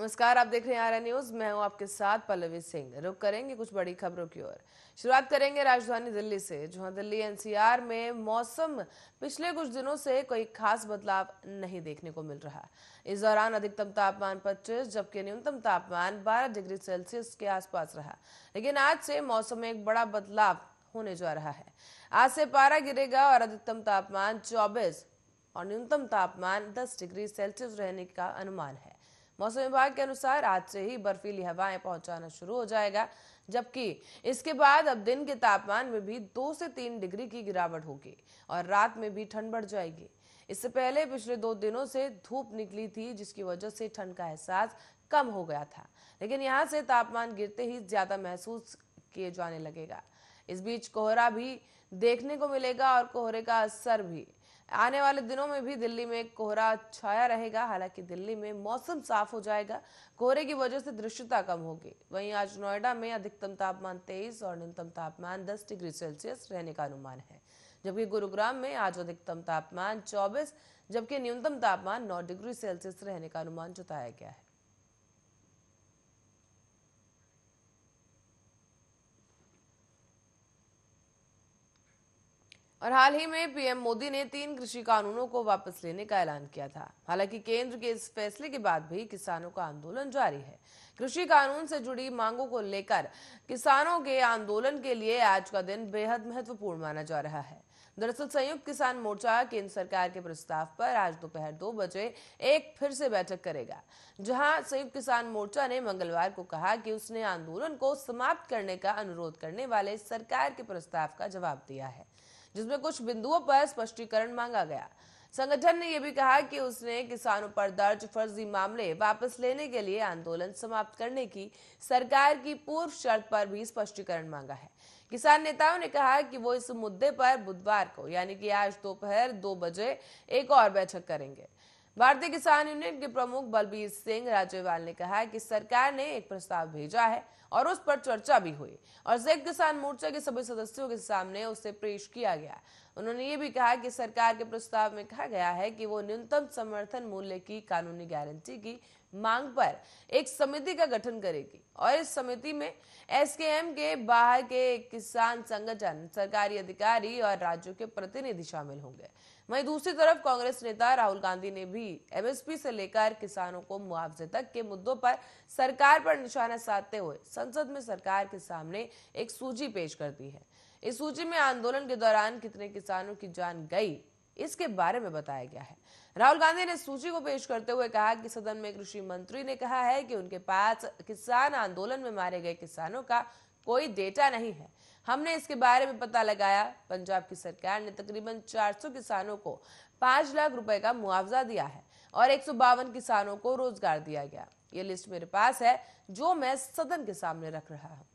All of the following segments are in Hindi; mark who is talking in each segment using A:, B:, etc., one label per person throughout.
A: नमस्कार आप देख रहे हैं आर न्यूज मैं हूं आपके साथ पल्लवी सिंह रुक करेंगे कुछ बड़ी खबरों की ओर शुरुआत करेंगे राजधानी दिल्ली से जहां दिल्ली एनसीआर में मौसम पिछले कुछ दिनों से कोई खास बदलाव नहीं देखने को मिल रहा इस दौरान अधिकतम तापमान 25 जबकि न्यूनतम तापमान 12 डिग्री सेल्सियस के आसपास रहा लेकिन आज से मौसम में एक बड़ा बदलाव होने जा रहा है आज से पारा गिरेगा और अधिकतम तापमान चौबीस और न्यूनतम तापमान दस डिग्री सेल्सियस रहने का अनुमान है मौसम विभाग के अनुसार आज से ही बर्फीली हवाएं पहुंचाना शुरू हो जाएगा जबकि इसके बाद अब दिन के तापमान में भी दो से तीन डिग्री की गिरावट होगी और रात में भी ठंड बढ़ जाएगी इससे पहले पिछले दो दिनों से धूप निकली थी जिसकी वजह से ठंड का एहसास कम हो गया था लेकिन यहाँ से तापमान गिरते ही ज्यादा महसूस किए जाने लगेगा इस बीच कोहरा भी देखने को मिलेगा और कोहरे का असर भी आने वाले दिनों में भी दिल्ली में कोहरा छाया रहेगा हालांकि दिल्ली में मौसम साफ हो जाएगा कोहरे की वजह से दृश्यता कम होगी वहीं आज नोएडा में अधिकतम तापमान तेईस और न्यूनतम तापमान दस डिग्री सेल्सियस रहने का अनुमान है जबकि गुरुग्राम में आज अधिकतम तापमान चौबीस जबकि न्यूनतम तापमान नौ डिग्री सेल्सियस रहने का अनुमान जताया गया है और हाल ही में पीएम मोदी ने तीन कृषि कानूनों को वापस लेने का ऐलान किया था हालांकि केंद्र के इस फैसले के बाद भी किसानों का आंदोलन जारी है कृषि कानून से जुड़ी मांगों को लेकर किसानों के आंदोलन के लिए आज का दिन बेहद महत्वपूर्ण माना जा रहा है दरअसल संयुक्त किसान मोर्चा केंद्र सरकार के प्रस्ताव पर आज दोपहर दो, दो बजे एक फिर से बैठक करेगा जहां संयुक्त किसान मोर्चा ने मंगलवार को कहा कि उसने आंदोलन को समाप्त करने का अनुरोध करने वाले सरकार के प्रस्ताव का जवाब दिया है जिसमें कुछ बिंदुओं पर स्पष्टीकरण मांगा गया संगठन ने यह भी कहा कि उसने किसानों पर दर्ज फर्जी मामले वापस लेने के लिए आंदोलन समाप्त करने की सरकार की पूर्व शर्त पर भी स्पष्टीकरण मांगा है किसान नेताओं ने कहा कि वो इस मुद्दे पर बुधवार को यानी कि आज दोपहर दो बजे एक और बैठक करेंगे भारतीय किसान यूनियन के प्रमुख बलबीर सिंह राज्यवाल ने कहा है कि सरकार ने एक प्रस्ताव भेजा है और उस पर चर्चा भी हुई और सिख किसान मोर्चा के सभी सदस्यों के सामने उसे पेश किया गया उन्होंने ये भी कहा कि सरकार के प्रस्ताव में कहा गया है कि वो न्यूनतम समर्थन मूल्य की कानूनी गारंटी की मांग पर एक समिति का गठन करेगी और इस समिति में एम के बाहर के किसान संगठन सरकारी अधिकारी और राज्यों के प्रतिनिधि शामिल होंगे वहीं दूसरी तरफ कांग्रेस नेता राहुल गांधी ने भी एमएसपी से लेकर किसानों को मुआवजे तक के मुद्दों पर सरकार पर निशाना साधते हुए संसद में सरकार के सामने एक सूची पेश कर दी है इस सूची में आंदोलन के दौरान कितने किसानों की जान गई इसके बारे में बताया गया है राहुल गांधी ने सूची को पेश करते हुए कहा कि सदन में कृषि मंत्री ने कहा है कि उनके पास किसान आंदोलन में मारे गए किसानों का कोई डेटा नहीं है हमने इसके बारे में पता लगाया पंजाब की सरकार ने तकरीबन 400 किसानों को 5 लाख रुपए का मुआवजा दिया है और एक किसानों को रोजगार दिया गया ये लिस्ट मेरे पास है जो मैं सदन के सामने रख रहा हूँ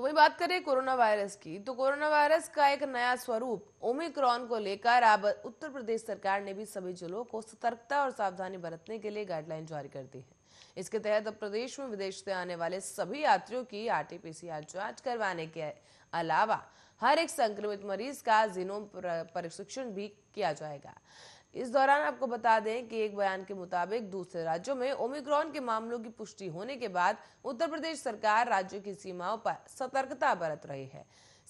A: तो वही बात करें कोरोना वायरस की तो कोरोना वायरस का एक नया स्वरूप ओमिक्रॉन को लेकर अब उत्तर प्रदेश सरकार ने भी सभी जिलों को सतर्कता और सावधानी बरतने के लिए गाइडलाइन जारी कर दी है इसके तहत अब प्रदेश में विदेश से आने वाले सभी यात्रियों की आरटीपीसीआर जांच करवाने के अलावा हर एक संक्रमित मरीज का जीनोम परीक्षण भी किया जाएगा इस दौरान आपको बता दें कि एक बयान के मुताबिक दूसरे राज्यों में ओमिक्रॉन के मामलों की पुष्टि होने के बाद उत्तर प्रदेश सरकार राज्यों की सीमाओं पर सतर्कता बरत रही है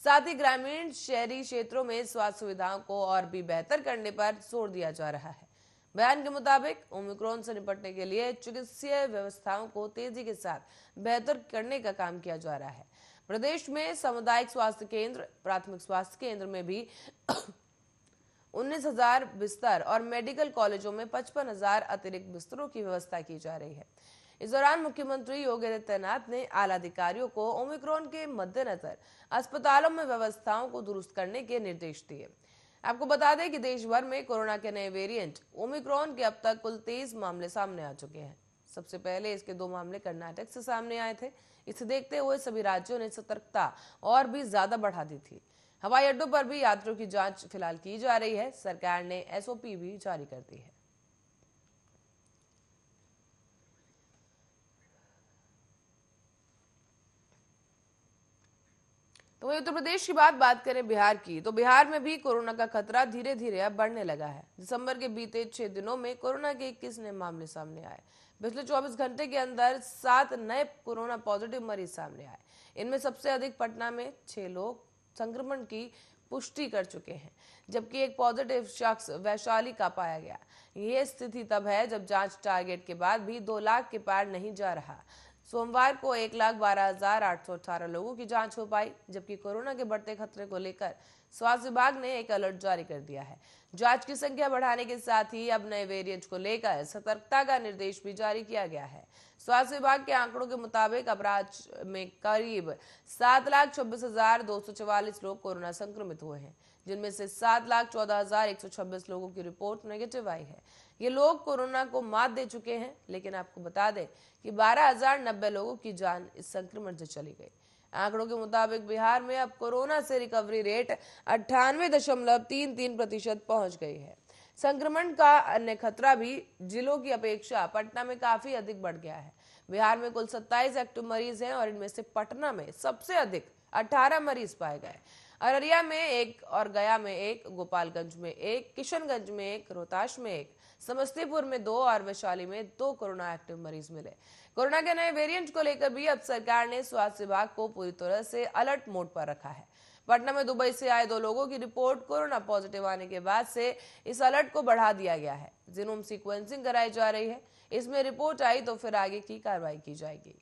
A: साथ ही ग्रामीण शहरी क्षेत्रों में स्वास्थ्य सुविधाओं को और भी बेहतर करने पर जोर दिया जा रहा है बयान के मुताबिक ओमिक्रॉन से निपटने के लिए चिकित्सीय व्यवस्थाओं को तेजी के साथ बेहतर करने का काम किया जा रहा है प्रदेश में सामुदायिक स्वास्थ्य केंद्र प्राथमिक स्वास्थ्य केंद्र में भी उन्नीस हजार बिस्तर और मेडिकल कॉलेजों में पचपन हजार अतिरिक्त बिस्तरों की व्यवस्था की जा रही है इस दौरान मुख्यमंत्री योगी आदित्यनाथ ने आला अधिकारियों को ओमिक्रॉन के मद्देनजर अस्पतालों में व्यवस्थाओं को दुरुस्त करने के निर्देश दिए आपको बता दें कि देश भर में कोरोना के नए वेरिएंट ओमिक्रॉन के अब तक कुल तेईस मामले सामने आ चुके हैं सबसे पहले इसके दो मामले कर्नाटक से सामने आए थे इसे देखते हुए सभी राज्यों ने सतर्कता और भी ज्यादा बढ़ा दी थी हवाई अड्डों पर भी यात्रियों की जांच फिलहाल की जा रही है सरकार ने एसओपी भी जारी कर दी है तो वही उत्तर प्रदेश की बात बात करें बिहार की तो बिहार में भी कोरोना का खतरा धीरे धीरे अब बढ़ने लगा है दिसंबर के बीते छह दिनों में कोरोना के इक्कीस नए मामले सामने आए पिछले 24 घंटे के अंदर सात नए कोरोना पॉजिटिव मरीज सामने आए इनमें सबसे अधिक पटना में छह लोग संक्रमण की पुष्टि कर चुके हैं जबकि एक पॉजिटिव शख्स वैशाली का पाया गया यह स्थिति तब है जब जांच टारगेट के बाद भी दो लाख के पार नहीं जा रहा सोमवार को एक लाख बारह हजार आठ सौ अठारह लोगों की जांच हो पाई जबकि कोरोना के बढ़ते खतरे को लेकर स्वास्थ्य विभाग ने एक अलर्ट जारी कर दिया है जांच की संख्या बढ़ाने के साथ ही अब नए वेरिएंट को लेकर सतर्कता का निर्देश भी जारी किया गया है स्वास्थ्य विभाग के आंकड़ों के मुताबिक अपराध में करीब सात लाख छब्बीस हजार दो सौ चवालीस लोग कोरोना संक्रमित हुए हैं जिनमें से सात लाख चौदह हजार एक सौ छब्बीस लोगों की रिपोर्ट नेगेटिव आई है ये लोग कोरोना को मात दे चुके हैं लेकिन आपको बता दें कि बारह हजार नब्बे लोगों की जान इस संक्रमण से चली गई आंकड़ों के मुताबिक बिहार में अब कोरोना से रिकवरी रेट अट्ठानवे दशमलव तीन तीन प्रतिशत पहुंच गई है संक्रमण का अन्य खतरा भी जिलों की अपेक्षा पटना में काफी अधिक बढ़ गया है बिहार में कुल सत्ताईस एक्टिव मरीज हैं और इनमें से पटना में सबसे अधिक अठारह मरीज पाए गए अररिया में एक और गया में एक गोपालगंज में एक किशनगंज में एक रोहताश में एक समस्तीपुर में दो और वैशाली में दो कोरोना एक्टिव मरीज मिले कोरोना के नए वेरिएंट को लेकर भी अब सरकार ने स्वास्थ्य विभाग को पूरी तरह से अलर्ट मोड पर रखा है पटना में दुबई से आए दो लोगों की रिपोर्ट कोरोना पॉजिटिव आने के बाद से इस अलर्ट को बढ़ा दिया गया है जिनोम सीक्वेंसिंग कराई जा रही है इसमें रिपोर्ट आई तो फिर आगे की कार्रवाई की जाएगी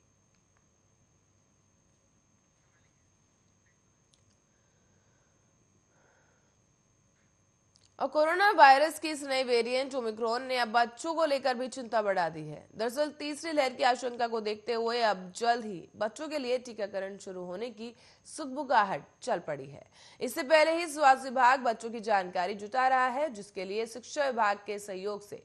A: और कोरोना वायरस की इस नए वेरिएंट ओमिक्रॉन ने अब बच्चों को लेकर भी चिंता बढ़ा दी है दरअसल तीसरी लहर की आशंका को देखते हुए अब जल्द ही बच्चों के लिए टीकाकरण शुरू होने की सुगबुगाहट चल पड़ी है इससे पहले ही स्वास्थ्य विभाग बच्चों की जानकारी जुटा रहा है जिसके लिए शिक्षा विभाग के सहयोग से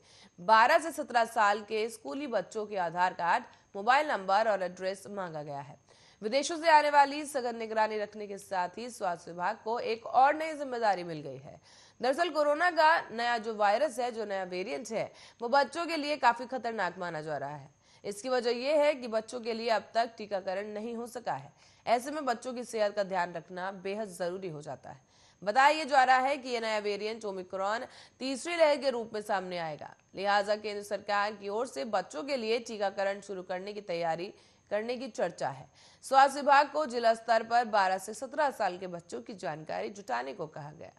A: बारह से सत्रह साल के स्कूली बच्चों के आधार कार्ड मोबाइल नंबर और एड्रेस मांगा गया है विदेशों से आने वाली सघन निगरानी रखने के साथ ही स्वास्थ्य विभाग को एक और नई जिम्मेदारी मिल गई है दरअसल कोरोना का नया जो वायरस है जो नया वेरिएंट है वो बच्चों के लिए काफी खतरनाक माना जा रहा है इसकी वजह यह है कि बच्चों के लिए अब तक टीकाकरण नहीं हो सका है ऐसे में बच्चों की सेहत का ध्यान रखना बेहद जरूरी हो जाता है बताया जा रहा है कि यह नया वेरिएंट ओमिक्रॉन तीसरी लहर के रूप में सामने आएगा लिहाजा केंद्र सरकार की ओर से बच्चों के लिए टीकाकरण शुरू करने की तैयारी करने की चर्चा है स्वास्थ्य विभाग को जिला स्तर पर 12 से 17 साल के बच्चों की जानकारी जुटाने को कहा गया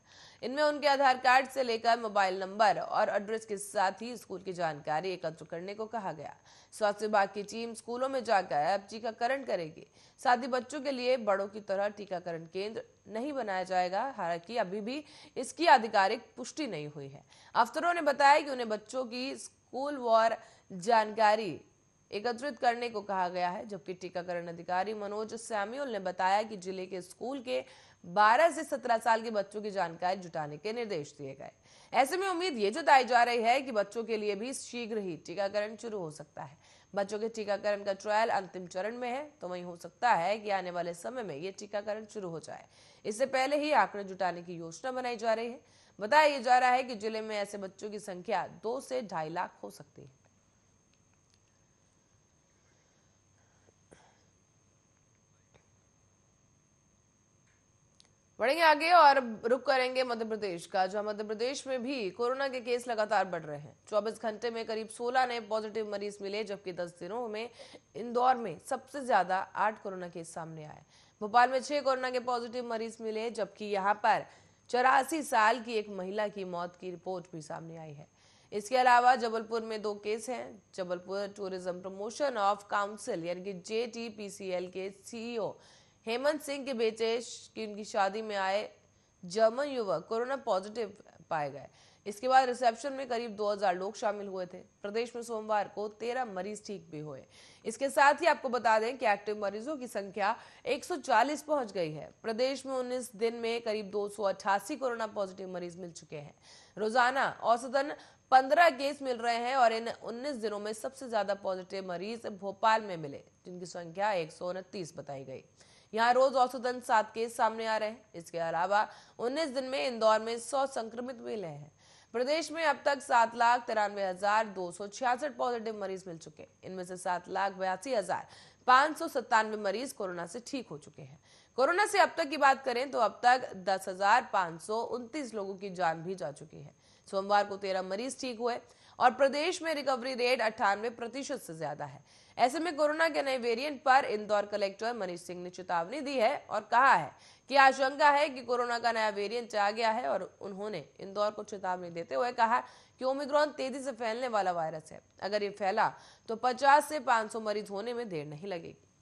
A: इनमें उनके आधार कार्ड से लेकर मोबाइल नंबर और एड्रेस के साथ ही स्कूल की जानकारी एकत्र करने को कहा गया स्वास्थ्य विभाग की टीम स्कूलों में जाकर अब टीकाकरण करेगी साथ ही बच्चों के लिए बड़ों की तरह टीकाकरण केंद्र नहीं बनाया जाएगा हालांकि अभी भी इसकी आधिकारिक पुष्टि नहीं हुई है अफसरों ने बताया कि उन्हें बच्चों की स्कूल वॉर जानकारी एकत्रित करने को कहा गया है जबकि टीकाकरण अधिकारी मनोज सैम्यूल ने बताया कि जिले के स्कूल के 12 से 17 साल के बच्चों की जानकारी जुटाने के निर्देश दिए गए ऐसे में उम्मीद ये जताई जा रही है कि बच्चों के लिए भी शीघ्र ही टीकाकरण शुरू हो सकता है बच्चों के टीकाकरण का ट्रायल अंतिम चरण में है तो वही हो सकता है कि आने वाले समय में ये टीकाकरण शुरू हो जाए इससे पहले ही आंकड़े जुटाने की योजना बनाई जा रही है बताया जा रहा है कि जिले में ऐसे बच्चों की संख्या दो से ढाई लाख हो सकती है बढ़ेंगे आगे और रुक करेंगे मध्य प्रदेश का जहां मध्य प्रदेश में भी कोरोना के केस लगातार बढ़ रहे हैं 24 घंटे में करीब 16 नए पॉजिटिव मरीज मिले जबकि 10 दिनों में इंदौर में सबसे ज्यादा आठ कोरोना केस सामने आए भोपाल में छह कोरोना के पॉजिटिव मरीज मिले जबकि यहाँ पर चौरासी साल की एक महिला की मौत की रिपोर्ट भी सामने आई है इसके अलावा जबलपुर में दो केस हैं Jabalpur tourism promotion of council यानी कि जे के सीईओ हेमंत सिंह के बेटे की उनकी शादी में आए जर्मन युवक कोरोना पॉजिटिव पाए गए इसके बाद रिसेप्शन में करीब 2000 लोग शामिल हुए थे प्रदेश में सोमवार को 13 मरीज ठीक भी हुए इसके साथ ही आपको बता दें कि एक्टिव मरीजों की संख्या 140 पहुंच गई है प्रदेश में 19 दिन में करीब दो कोरोना पॉजिटिव मरीज मिल चुके हैं रोजाना औसतन 15 केस मिल रहे हैं और इन 19 दिनों में सबसे ज्यादा पॉजिटिव मरीज भोपाल में मिले जिनकी संख्या एक बताई गई यहाँ रोज औसतन सात केस सामने आ रहे हैं इसके अलावा उन्नीस दिन में इंदौर में सौ संक्रमित मिले हैं प्रदेश में अब तक सात लाख तिरानवे हजार दो सौ छियासठ पॉजिटिव मरीज मिल चुके हैं इनमें से सात लाख बयासी हजार पांच सौ सत्तानवे मरीज कोरोना से ठीक हो चुके हैं कोरोना से अब तक की बात करें तो अब तक दस हजार पांच सौ उनतीस लोगों की जान भी जा चुकी है सोमवार को तेरह मरीज ठीक हुए और प्रदेश में रिकवरी रेट अट्ठानवे प्रतिशत से ज्यादा है ऐसे में कोरोना के नए वेरिएंट पर इंदौर कलेक्टर मनीष सिंह ने चेतावनी दी है और कहा है कि आशंका है कि कोरोना का नया वेरिएंट आ गया है और उन्होंने इंदौर को चेतावनी देते हुए कहा कि ओमिक्रॉन तेजी से फैलने वाला वायरस है अगर ये फैला तो पचास से पांच मरीज होने में देर नहीं लगेगी